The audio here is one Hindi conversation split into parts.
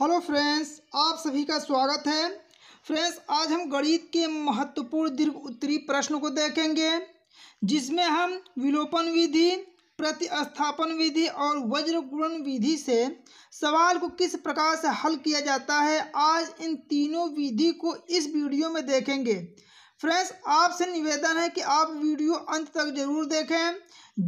हेलो फ्रेंड्स आप सभी का स्वागत है फ्रेंड्स आज हम गणित के महत्वपूर्ण दीर्घ उत्तरी प्रश्न को देखेंगे जिसमें हम विलोपन विधि प्रतिस्थापन विधि और वज्र गुणन विधि से सवाल को किस प्रकार से हल किया जाता है आज इन तीनों विधि को इस वीडियो में देखेंगे फ्रेंड्स आपसे निवेदन है कि आप वीडियो अंत तक जरूर देखें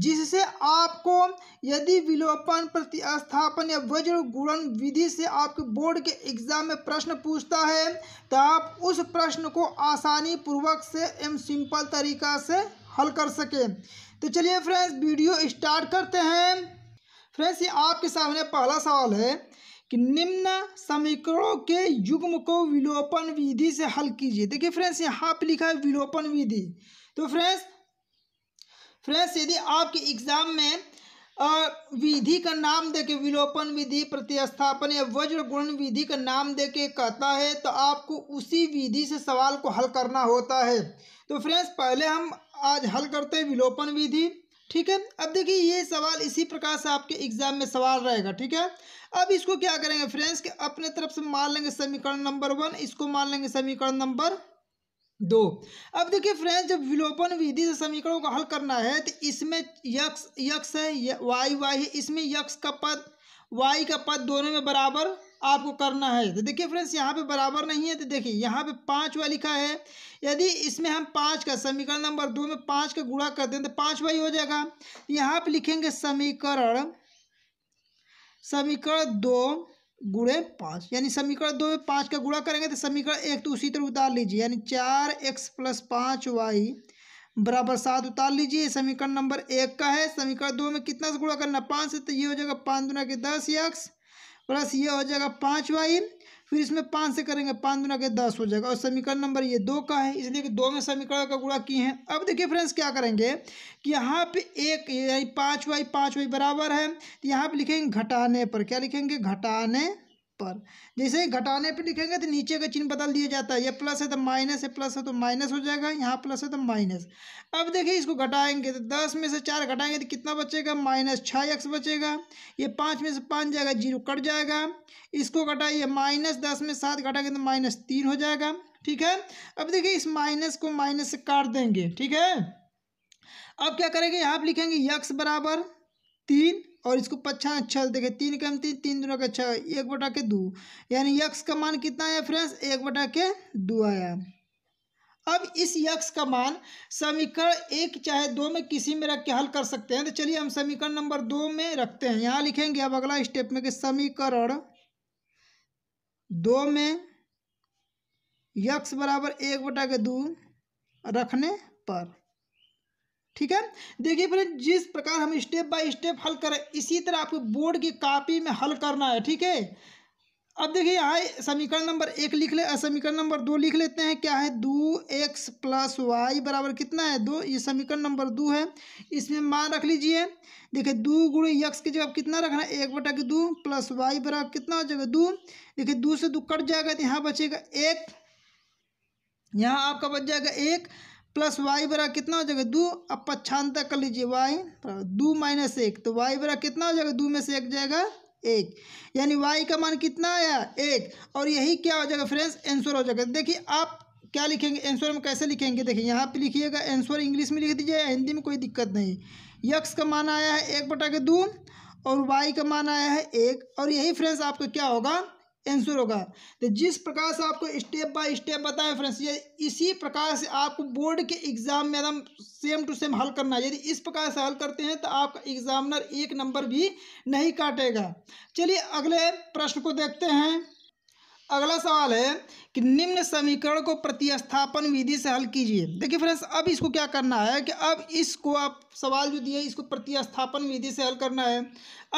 जिससे आपको यदि विलोपन प्रतिस्थापन या वज्र गुणन विधि से आपके बोर्ड के एग्जाम में प्रश्न पूछता है तो आप उस प्रश्न को आसानी पूर्वक से एवं सिंपल तरीका से हल कर सकें तो चलिए फ्रेंड्स वीडियो स्टार्ट करते हैं फ्रेंड्स ये आपके सामने पहला सवाल है कि निम्न समीकरणों के युग्म को विलोपन विधि से हल कीजिए देखिए फ्रेंड्स यहाँ पे लिखा है विलोपन विधि तो फ्रेंड्स फ्रेंड्स यदि आपके एग्जाम में विधि का नाम देके विलोपन विधि प्रतिस्थापन या वज्र गुण विधि का नाम देके कहता है तो आपको उसी विधि से सवाल को हल करना होता है तो फ्रेंड्स पहले हम आज हल करते हैं विलोपन विधि ठीक है अब देखिए ये सवाल इसी प्रकार से आपके एग्जाम में सवाल रहेगा ठीक है अब इसको क्या करेंगे फ्रेंड्स के अपने तरफ से मान लेंगे समीकरण नंबर वन इसको मान लेंगे समीकरण नंबर दो अब देखिए फ्रेंड्स जब विलोपन विधि से समीकरणों को हल करना है तो इसमें यक्स यक्स है वाई वाई है इसमें यक्स का पद वाई का पद दोनों में बराबर आपको करना है तो देखिए फ्रेंड्स यहाँ पे बराबर नहीं है तो देखिए यहाँ पे पाँच वाई लिखा है यदि इसमें हम पाँच का समीकरण नंबर दो में पाँच का गुणा कर दें तो पाँच वाई हो जाएगा यहाँ पे लिखेंगे समीकरण समीकरण दो गुणे पाँच यानी समीकरण दो में पाँच का गुणा करेंगे तो समीकरण एक तो उसी तरह उतार लीजिए यानी चार एक्स प्लस पाँच वाई बराबर सात उतार लीजिए समीकरण नंबर एक का है समीकरण दो में कितना से गुणा करना पाँच से तो ये हो जाएगा पाँच दुना के दस यक्स प्लस ये हो जाएगा पाँच वाई फिर इसमें पाँच से करेंगे पाँच दुना के दस हो जाएगा और समीकरण नंबर ये दो का है इसलिए कि दो में समीकरण का गुणा किए हैं अब देखिए फ्रेंड्स क्या करेंगे कि यहाँ पे एक यानी पाँच वाई पाँच वाई बराबर है तो यहाँ पर लिखेंगे घटाने पर क्या लिखेंगे घटाने पर जैसे घटाने पे लिखेंगे तो नीचे का चिन्ह बदल दिया जाता है ये प्लस है तो माइनस है प्लस है तो माइनस हो जाएगा यहाँ प्लस है तो माइनस अब देखिए इसको घटाएंगे तो दस में से चार घटाएंगे तो कितना बचेगा माइनस छः एक्स बचेगा ये पाँच में से पाँच जाएगा जीरो कट जाएगा इसको घटाइए माइनस दस में सात घटाएंगे तो माइनस तीन हो जाएगा ठीक है अब देखिए इस माइनस को माइनस से काट देंगे ठीक है अब क्या करेंगे यहाँ पर लिखेंगे यक्स बराबर तीन और इसको पच्छा अच्छा से देखें तीन कम तीन तीन दोनों का अच्छा एक बटा के दो यानी यक्स का मान कितना आया फ्रेंड्स एक बटा के दो आया अब इस यक्स का मान समीकरण एक चाहे दो में किसी में रख के हल कर सकते हैं तो चलिए हम समीकरण नंबर दो में रखते हैं यहाँ लिखेंगे अब अगला स्टेप में कि समीकरण दो में यक्स बराबर एक बटा के दो रखने पर ठीक है देखिए फ्रेंड जिस प्रकार हम स्टेप बाय स्टेप हल करें इसी तरह आपको बोर्ड की कॉपी में हल करना है ठीक है अब देखिए यहाँ समीकरण नंबर एक लिख ले समीकरण नंबर दो लिख लेते हैं क्या है दो एक्स प्लस वाई बराबर कितना है दो ये समीकरण नंबर दो है इसमें मान रख लीजिए देखिए दो गुणे यक्स की जगह कितना रखना है एक बटा के दो प्लस वाई बराबर कितना हो जाएगा दो देखिए दो से दो कट जाएगा तो यहाँ बचेगा एक यहाँ आपका बच जाएगा एक प्लस वाई बरा कितना हो जाएगा दो अब पच्छांतर कर लीजिए वाई दो माइनस एक तो वाई बरा कितना हो जाएगा दो में से एक जाएगा एक यानी वाई का मान कितना आया एक और यही क्या हो जाएगा फ्रेंड्स आंसर हो जाएगा देखिए आप क्या लिखेंगे आंसर में कैसे लिखेंगे देखिए यहाँ पे लिखिएगा आंसर इंग्लिश में लिख दीजिए हिंदी में कोई दिक्कत नहीं यक्स का मान आया है एक बटा के दो और वाई का मान आया है एक और यही फ्रेंड्स आपका क्या होगा आंसर होगा तो जिस प्रकार से आपको स्टेप बाय स्टेप बताएं फ्रेंड्स ये इसी प्रकार से आपको बोर्ड के एग्ज़ाम में एकदम सेम टू सेम हल करना है यदि इस प्रकार से हल करते हैं तो आपका एग्जामिनर एक नंबर भी नहीं काटेगा चलिए अगले प्रश्न को देखते हैं अगला सवाल है कि निम्न समीकरण को प्रतिस्थापन विधि से हल कीजिए देखिए फ्रेंड्स अब इसको क्या करना है कि अब इसको आप सवाल जो दिए इसको प्रतिस्थापन विधि से हल करना है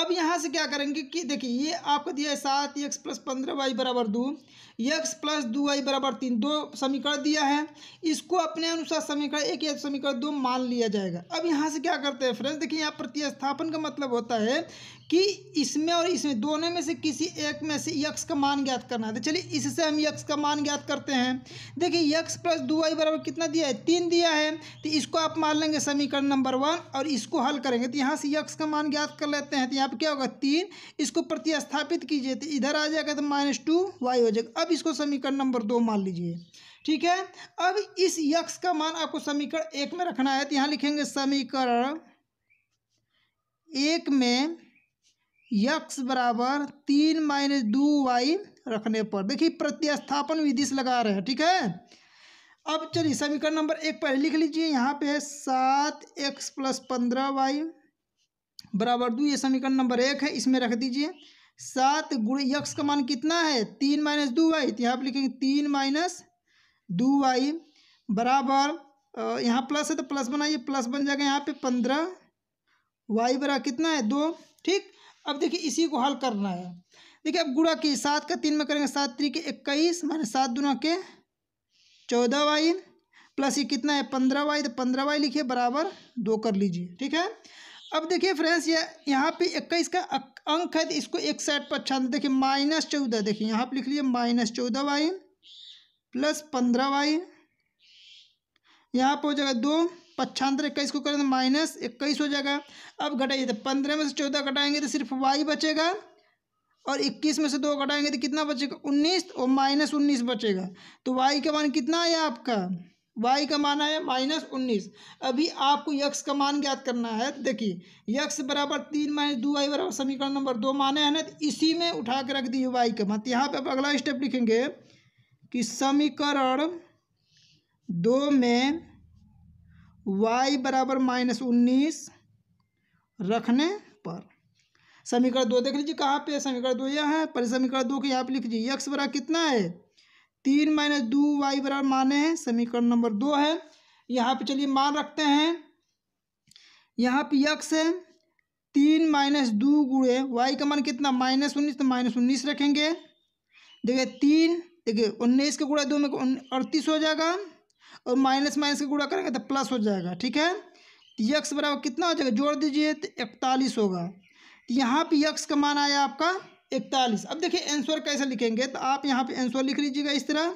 अब यहाँ से क्या करेंगे कि देखिए ये आपको दिया है सात एक प्लस पंद्रह वाई बराबर दो एक्स प्लस दो वाई बराबर तीन दो समीकरण दिया है इसको अपने अनुसार समीकरण एक या समीकरण दो मान लिया जाएगा अब यहाँ से क्या करते हैं फ्रेंड्स देखिए यहाँ प्रतिस्थापन का मतलब होता है कि इसमें और इसमें दोनों में से किसी एक में से यक्स का मान ज्ञात करना है तो चलिए इससे हम यक्स का मान मान ज्ञात करते हैं देखिए यक्स प्लस दो वाई बराबर कितना दिया है तीन दिया है तो इसको आप मान लेंगे समीकरण नंबर वन और इसको हल करेंगे तो यहाँ से यक्स का मान ज्ञात कर लेते हैं तो यहाँ पर क्या होगा तीन इसको प्रतिस्थापित कीजिए तो इधर आ जाएगा तो माइनस टू वाई हो जाएगा अब इसको समीकरण नंबर दो मान लीजिए ठीक है अब इस यक्स का मान आपको समीकरण एक में रखना है तो यहाँ लिखेंगे समीकरण एक में यक्स बराबर तीन माइनस दो वाई रखने पर देखिए प्रत्यास्थापन विधि से लगा रहे हैं ठीक है अब चलिए समीकरण नंबर एक पहले लिख लीजिए यहाँ पे है सात एक्स प्लस पंद्रह वाई बराबर दो ये समीकरण नंबर एक है इसमें रख दीजिए सात गुण यक्स का मान कितना है तीन माइनस दो वाई तो यहाँ पर लिखेंगे तीन माइनस दो वाई बराबर यहाँ प्लस है तो प्लस बनाइए प्लस बन जाएगा यहाँ पे पंद्रह वाई बराबर कितना है दो ठीक अब देखिए इसी को हल करना है देखिए अब गुड़ा की सात का तीन में करेंगे सात त्री के इक्कीस माने सात दुना के चौदह वाई प्लस ये कितना है पंद्रह वाई तो पंद्रह वाई लिखिए बराबर दो कर लीजिए ठीक है अब देखिए फ्रेंड्स ये यहाँ पे इक्कीस का अंक है तो इसको एक साइड पर छान देखिए माइनस चौदह देखिए यहाँ पर लिख लिए माइनस चौदह वाई प्लस पंद्रह वाई यहाँ पर हो जाएगा दो पच्छांतर इक्कीस को करें तो माइनस इक्कीस हो जाएगा अब घटाइए तो पंद्रह में से चौदह घटाएंगे तो सिर्फ वाई बचेगा और इक्कीस में से दो घटाएंगे तो कितना बचेगा उन्नीस और तो माइनस उन्नीस बचेगा तो वाई का मान कितना आया आपका वाई का मान आया माइनस उन्नीस अभी आपको यक्स का मान ज्ञात करना है तो देखिए यक्स बराबर तीन माइनस दो वाई बराबर समीकरण नंबर दो माने हैं ना तो इसी में उठा के रख दिए वाई का मान तो यहाँ पर आप अगला स्टेप लिखेंगे कि समीकरण दो में वाई बराबर माइनस उन्नीस रखने पर समीकरण दो देख लीजिए कहाँ पे समीकरण दो यह है पर समीकरण दो के यहाँ पे लिख लीजिए यक्स बराबर कितना है तीन माइनस दो वाई बराबर माने हैं समीकरण नंबर दो है यहाँ पे चलिए मान रखते हैं यहाँ पे यक्स है तीन माइनस दो गुड़े वाई का मान कितना माइनस उन्नीस तो माइनस उन्नीस रखेंगे देखिए तीन देखिए उन्नीस का गुड़ा दो में अड़तीस हो जाएगा और माइनस माइनस का गुड़ा करेंगे तो प्लस हो जाएगा ठीक है यक्स बराबर कितना हो जाएगा जोड़ दीजिए तो इकतालीस होगा यहाँ पे यक्स का मान आया आपका इकतालीस अब देखिए आंसर कैसे लिखेंगे तो आप यहाँ पे आंसर लिख लीजिएगा इस तरह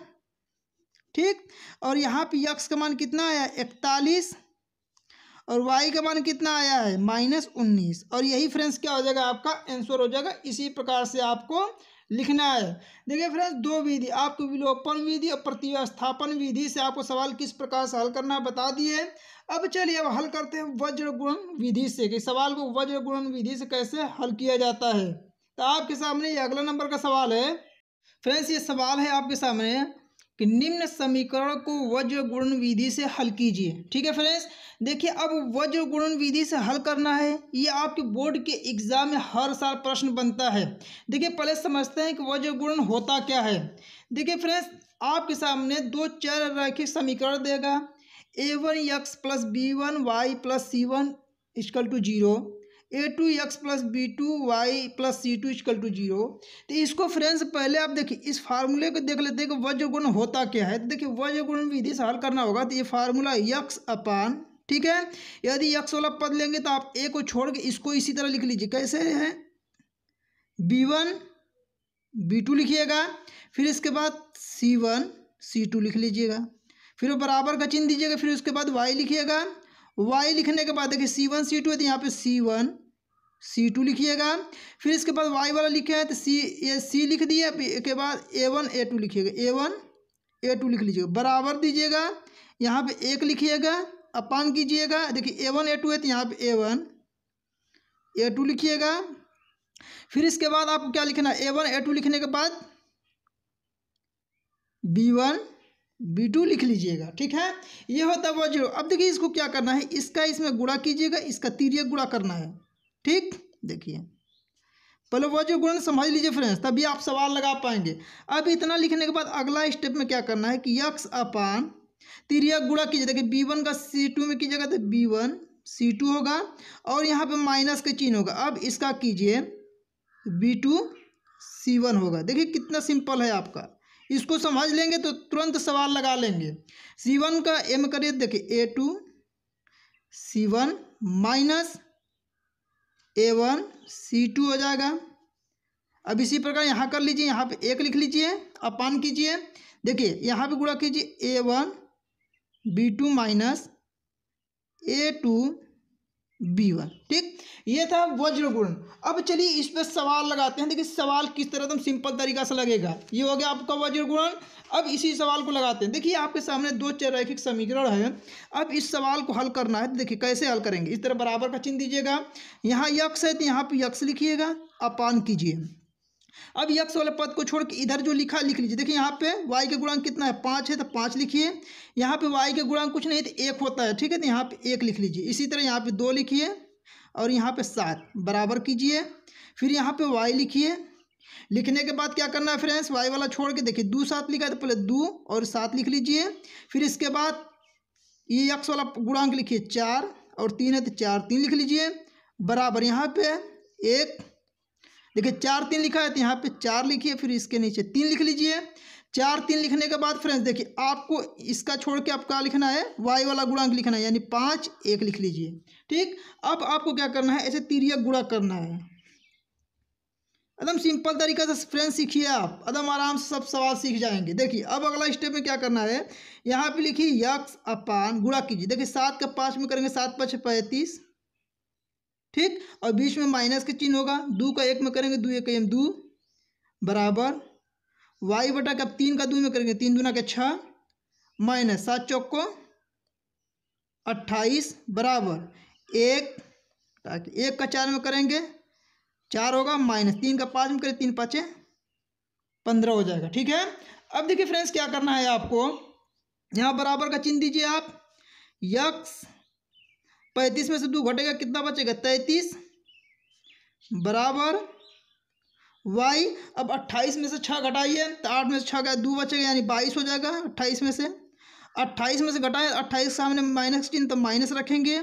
ठीक और यहाँ पे यक्स का मान कितना आया इकतालीस और वाई का मान कितना आया है माइनस उन्नीस और यही फ्रेंड्स क्या हो जाएगा आपका आंसर हो जाएगा इसी प्रकार से आपको लिखना है देखिए फ्रेंड्स दो विधि आपको विलोपन विधि और प्रतिस्थापन विधि से आपको सवाल किस प्रकार से हल करना है बता दिए अब चलिए अब हल करते हैं वज्र गुणन विधि से कि सवाल को वज्र गुणन विधि से कैसे हल किया जाता है तो आपके सामने ये अगला नंबर का सवाल है फ्रेंड्स ये सवाल है आपके सामने कि निम्न समीकरण को वज्र गुणन विधि से हल कीजिए ठीक है फ्रेंड्स देखिए अब वज्र गुणन विधि से हल करना है ये आपके बोर्ड के एग्ज़ाम में हर साल प्रश्न बनता है देखिए पहले समझते हैं कि वज्र गुणन होता क्या है देखिए फ्रेंड्स आपके सामने दो चर रैखिक समीकरण देगा a one x plus b one y plus c one equal to zero a two x plus b two y plus c two equal to zero तो इसको फ्रेंड्स पहले आप देखिए इस फार्मूले को देख लेते हैं कि वज्रगुण होता क्या है तो देखिए वज्रगुण विधि से हल करना होगा तो ये फार्मूला यक्स अपान ठीक है यदि यक्स वाला पद लेंगे तो आप ए को छोड़ के इसको इसी तरह लिख लीजिए कैसे है बी वन बी टू लिखिएगा फिर इसके बाद सी वन सी टू लिख लीजिएगा फिर वो बराबर का चिन्ह दीजिएगा फिर उसके बाद वाई लिखिएगा वाई लिखने के बाद देखिए सी वन सी टू है तो यहाँ पे सी वन सी टू लिखिएगा फिर इसके बाद वाई वाला लिखे हैं तो सी ए सी लिख दिए के बाद ए वन ए टू लिखिएगा ए वन ए टू लिख लीजिएगा बराबर दीजिएगा यहाँ पे एक लिखिएगा अपान कीजिएगा देखिए ए वन ए टू है तो यहाँ पे ए वन ए टू लिखिएगा फिर इसके बाद आपको क्या लिखना है ए वन ए टू लिखने के बाद बी वन बी टू लिख लीजिएगा ठीक है ये होता है वह जीरो अब देखिए इसको क्या करना है इसका इसमें गुड़ा कीजिएगा इसका तिरक गुड़ा करना है ठीक देखिए पहले वह जो गुणन समझ लीजिए फ्रेंड्स तभी आप सवाल लगा पाएंगे अब इतना लिखने के बाद अगला स्टेप में क्या करना है कि यक्स अपान तिरिया गुणा कीजिए देखिए बी वन का सी टू में कीजिएगा तो बी वन सी टू होगा और यहाँ पे माइनस का चिन्ह होगा अब इसका कीजिए बी टू सी वन होगा देखिए कितना सिंपल है आपका इसको समझ लेंगे तो तुरंत सवाल लगा लेंगे सी वन का एम करिए देखिए a two c one minus a one c two हो जाएगा अब इसी प्रकार यहाँ कर लीजिए यहाँ पे एक लिख लीजिए अब पान कीजिए देखिए यहाँ पे गुणा कीजिए a one b two minus a two b one ठीक ये था वज्रगुण अब चलिए इस पर सवाल लगाते हैं देखिए सवाल किस तरह एकदम सिंपल तरीका से लगेगा ये हो गया आपका वज्रगुण अब इसी सवाल को लगाते हैं देखिए आपके सामने दो चरैखिक समीकरण है अब इस सवाल को हल करना है देखिए कैसे हल करेंगे इस तरह बराबर का चिन्ह दीजिएगा यहाँ यक्ष है तो यहाँ पर यक्ष लिखिएगा अपान कीजिए अब यक्स वाले पद को छोड़ के इधर जो लिखा लिख लीजिए देखिए यहाँ पे वाई के गुणांक कितना है पाँच है तो पाँच लिखिए यहाँ पे वाई के गुणांक कुछ नहीं तो एक होता है ठीक है तो यहाँ पे एक लिख लीजिए इसी तरह यहाँ पे दो लिखिए और यहाँ पे सात बराबर कीजिए फिर यहाँ पे वाई लिखिए लिखने के बाद क्या करना है फ्रेंड्स वाई वाला छोड़ के देखिए दो सात लिखा है तो पहले दो और सात लिख लीजिए फिर इसके बाद ये यक्स वाला गुणांक लिखिए चार और तीन है तो चार तीन लिख लीजिए बराबर यहाँ पे एक देखिए चार तीन लिखा है तो यहाँ पे चार लिखिए फिर इसके नीचे तीन लिख लीजिए चार तीन लिखने के बाद फ्रेंड्स देखिए आपको इसका छोड़ के आप क्या लिखना है वाई वाला गुणांक लिखना है यानी पाँच एक लिख लीजिए ठीक अब आपको क्या करना है ऐसे तिरिया गुड़ा करना है एकदम सिंपल तरीका से फ्रेंड्स सीखिए आप एकदम आराम से सब सवाल सीख जाएंगे देखिए अब अगला स्टेप में क्या करना है यहाँ पे लिखिए यक्स अपान गुड़ा कीजिए देखिए सात का पाँच में करेंगे सात पाँच पैंतीस ठीक और बीच में माइनस का चिन्ह होगा दो का एक में करेंगे दो एक दो बराबर वाई बटा का तीन का दो में करेंगे तीन दूना के छः माइनस सात चौक को अट्ठाईस बराबर एक ताकि एक का चार में करेंगे चार होगा माइनस तीन का पाँच में करें तीन पाँच पंद्रह हो जाएगा ठीक है अब देखिए फ्रेंड्स क्या करना है आपको यहाँ बराबर का चिन्ह दीजिए आप यक्स पैंतीस में से दो घटेगा कितना बचेगा तैंतीस बराबर वाई अब अट्ठाईस में से छः घटाइए तो आठ में से छः का दो बचेगा यानी बाईस हो जाएगा अट्ठाईस में से अट्ठाईस में से घटाए अट्ठाईस के सामने माइनस चिन्ह तो माइनस रखेंगे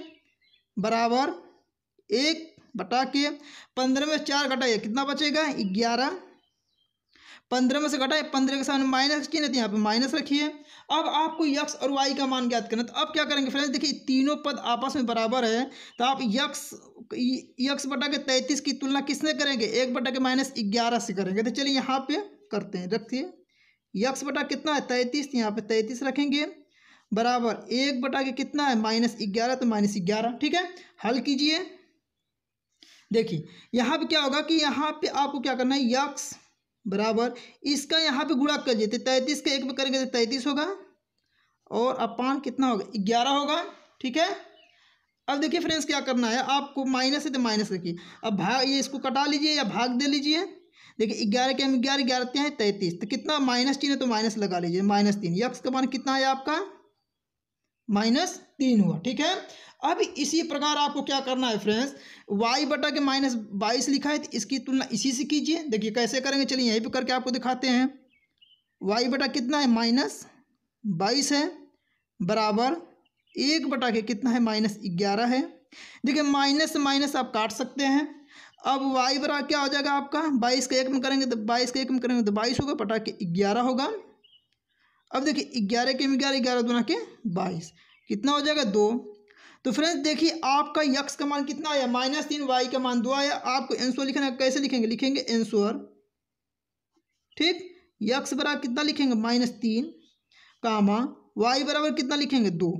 बराबर एक बटा के पंद्रह में चार घटाइए कितना बचेगा ग्यारह पंद्रह में से घटाए पंद्रह के सामने माइनस नहीं तो यहाँ पे माइनस रखिए अब आपको यक्स और वाई का मान ज्ञात करना तो अब क्या करेंगे फ्रेंड्स देखिए तीनों पद आपस में बराबर है तो आप यक्स यक्स बटा के तैंतीस की तुलना किसने करेंगे एक बटा के माइनस ग्यारह से करेंगे तो चलिए यहाँ पे करते हैं रखिए यक्स बटा कितना है तैंतीस तो यहाँ पे तैंतीस रखेंगे बराबर एक बटा के कितना है माइनस ग्यारह तो माइनस ग्यारह ठीक है हल कीजिए देखिए यहाँ पे क्या होगा कि यहाँ पे आपको क्या करना है यक्स बराबर इसका यहाँ पे गुणा कर देते तैंतीस का एक में करेंगे तो तैंतीस होगा और अपान कितना होगा ग्यारह होगा ठीक है अब देखिए फ्रेंड्स क्या करना है आपको माइनस है तो माइनस रखिए अब भाग ये इसको कटा लीजिए या भाग दे लीजिए देखिए ग्यारह के हम ग्यारह ग्यारह है तैंतीस तो कितना माइनस तीन है तो माइनस लगा लीजिए माइनस तीन यक्स का मान कितना है आपका माइनस तीन हुआ ठीक है अब इसी प्रकार आपको क्या करना है फ्रेंड्स वाई बटा के माइनस बाईस लिखा है तो इसकी तुलना इसी से कीजिए देखिए कैसे करेंगे चलिए यहीं पे करके आपको दिखाते हैं वाई बटा कितना है माइनस बाईस है बराबर एक बटा के कितना है माइनस ग्यारह है देखिए माइनस माइनस आप काट सकते हैं अब वाई बटा क्या हो जाएगा आपका बाईस का एक में करेंगे तो बाईस का एक में करेंगे तो बाईस होगा बटा के ग्यारह होगा अब देखिए ग्यारह के में ग्यारह ग्यारह दुना के बाईस कितना हो जाएगा दो तो फ्रेंड्स देखिए आपका यक्स का मान कितना आया माइनस तीन वाई का मान दो आया आपको एंसोर लिखना कैसे लिखेंगे लिखेंगे एंसोर ठीक यक्स बराबर कितना लिखेंगे माइनस तीन कामा वाई बराबर कितना लिखेंगे दो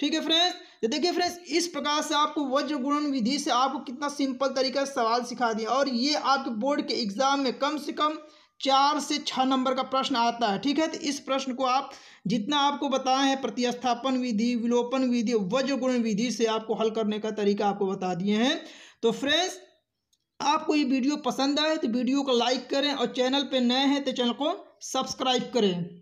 ठीक है फ्रेंड्स तो देखिए फ्रेंड्स इस प्रकार से आपको वज्र गुणन विधि से आपको कितना सिंपल तरीका सवाल सिखा दिया और ये आपके बोर्ड के एग्जाम में कम से कम चार से छः नंबर का प्रश्न आता है ठीक है तो इस प्रश्न को आप जितना आपको बताए हैं प्रतिस्थापन विधि विलोपन विधि वज्रगुण विधि से आपको हल करने का तरीका आपको बता दिए हैं तो फ्रेंड्स आपको ये वीडियो पसंद आए तो वीडियो को लाइक करें और चैनल पर नए हैं तो चैनल को सब्सक्राइब करें